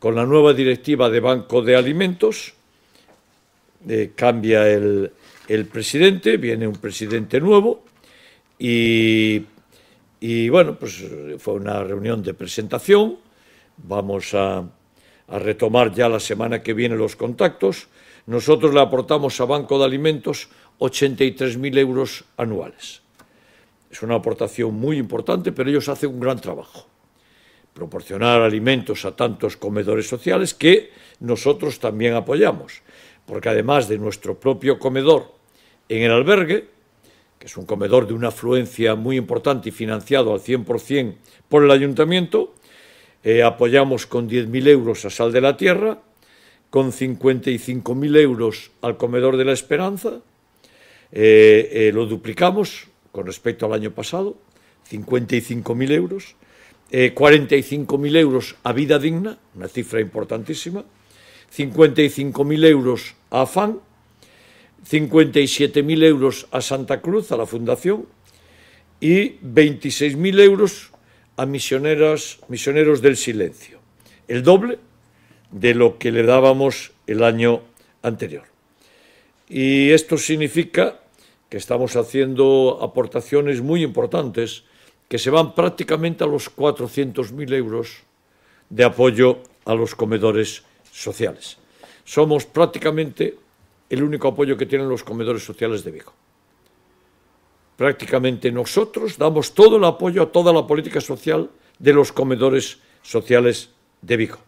con la nueva directiva de Banco de Alimentos, eh, cambia el, presidente, viene un presidente nuevo y, bueno, pues eh, fue una reunión de presentación, vamos a, a retomar ya la semana que viene los contactos, nosotros le aportamos a Banco de Alimentos 83.000 euros anuales. Es una aportación muy importante, pero ellos hacen un gran trabajo proporcionar alimentos a tantos comedores sociales que nosotros también apoyamos, porque además de nuestro propio comedor en el albergue, que es un comedor de una afluencia muy importante y financiado al 100% por el ayuntamiento, eh, apoyamos con 10.000 euros a Sal de la Tierra, con 55.000 euros al Comedor de la Esperanza, eh, eh, lo duplicamos con respecto al año pasado, 55.000 euros, 45.000 eh, euros a vida digna, una cifra importantísima, 55.000 euros a AFAN, 57.000 euros a Santa Cruz, a la Fundación, y 26.000 euros a misioneras, misioneros del silencio, el doble de lo que le dábamos el año anterior. Y esto significa que estamos haciendo aportaciones muy importantes que se van prácticamente a los 400.000 euros de apoyo a los comedores sociales. Somos prácticamente el único apoyo que tienen los comedores sociales de Vigo. Prácticamente nosotros damos todo el apoyo a toda la política social de los comedores sociales de Vigo.